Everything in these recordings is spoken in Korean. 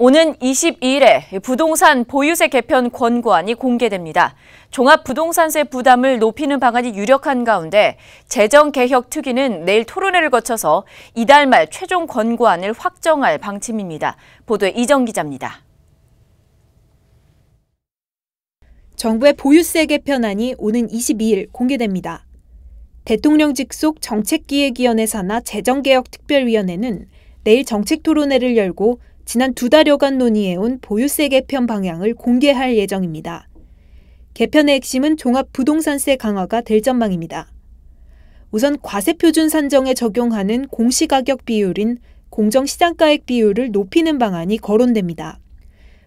오는 22일에 부동산 보유세 개편 권고안이 공개됩니다. 종합부동산세 부담을 높이는 방안이 유력한 가운데 재정개혁특위는 내일 토론회를 거쳐서 이달 말 최종 권고안을 확정할 방침입니다. 보도에 이정 기자입니다. 정부의 보유세 개편안이 오는 22일 공개됩니다. 대통령 직속 정책기획위원회 산하 재정개혁특별위원회는 내일 정책 토론회를 열고 지난 두 달여간 논의해온 보유세 개편 방향을 공개할 예정입니다. 개편의 핵심은 종합 부동산세 강화가 될 전망입니다. 우선 과세표준 산정에 적용하는 공시가격 비율인 공정시장가액 비율을 높이는 방안이 거론됩니다.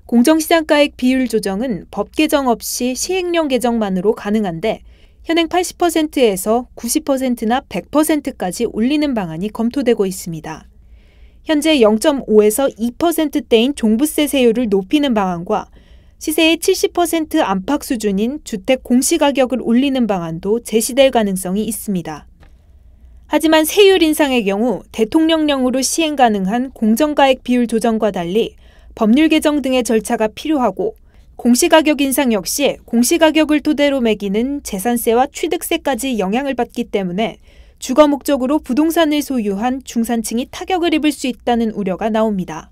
공정시장가액 비율 조정은 법 개정 없이 시행령 개정만으로 가능한데 현행 80%에서 90%나 100%까지 올리는 방안이 검토되고 있습니다. 현재 0.5에서 2%대인 종부세 세율을 높이는 방안과 시세의 70% 안팎 수준인 주택 공시가격을 올리는 방안도 제시될 가능성이 있습니다. 하지만 세율 인상의 경우 대통령령으로 시행 가능한 공정가액 비율 조정과 달리 법률 개정 등의 절차가 필요하고 공시가격 인상 역시 공시가격을 토대로 매기는 재산세와 취득세까지 영향을 받기 때문에 주거 목적으로 부동산을 소유한 중산층이 타격을 입을 수 있다는 우려가 나옵니다.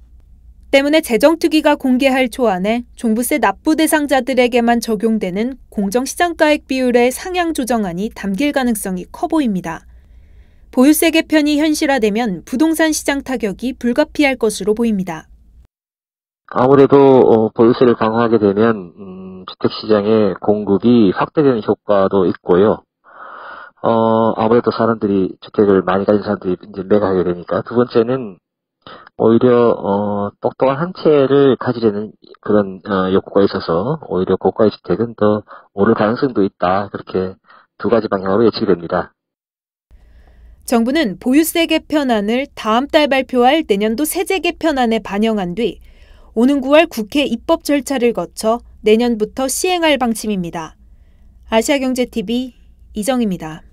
때문에 재정특위가 공개할 초안에 종부세 납부 대상자들에게만 적용되는 공정시장가액 비율의 상향 조정안이 담길 가능성이 커 보입니다. 보유세 개편이 현실화되면 부동산 시장 타격이 불가피할 것으로 보입니다. 아무래도 어, 보유세를 강화하게 되면 음, 주택시장의 공급이 확대되는 효과도 있고요. 어, 아무래도 사람들이, 주택을 많이 가진 사람들이 이제 매각하게 되니까. 두 번째는, 오히려, 어, 똑똑한 한 채를 가지려는 그런, 어, 욕구가 있어서, 오히려 고가의 주택은 더 오를 가능성도 있다. 그렇게 두 가지 방향으로 예측됩니다. 이 정부는 보유세 개편안을 다음 달 발표할 내년도 세제 개편안에 반영한 뒤 오는 9월 국회 입법 절차를 거쳐 내년부터 시행할 방침입니다. 아시아경제TV 이정입니다.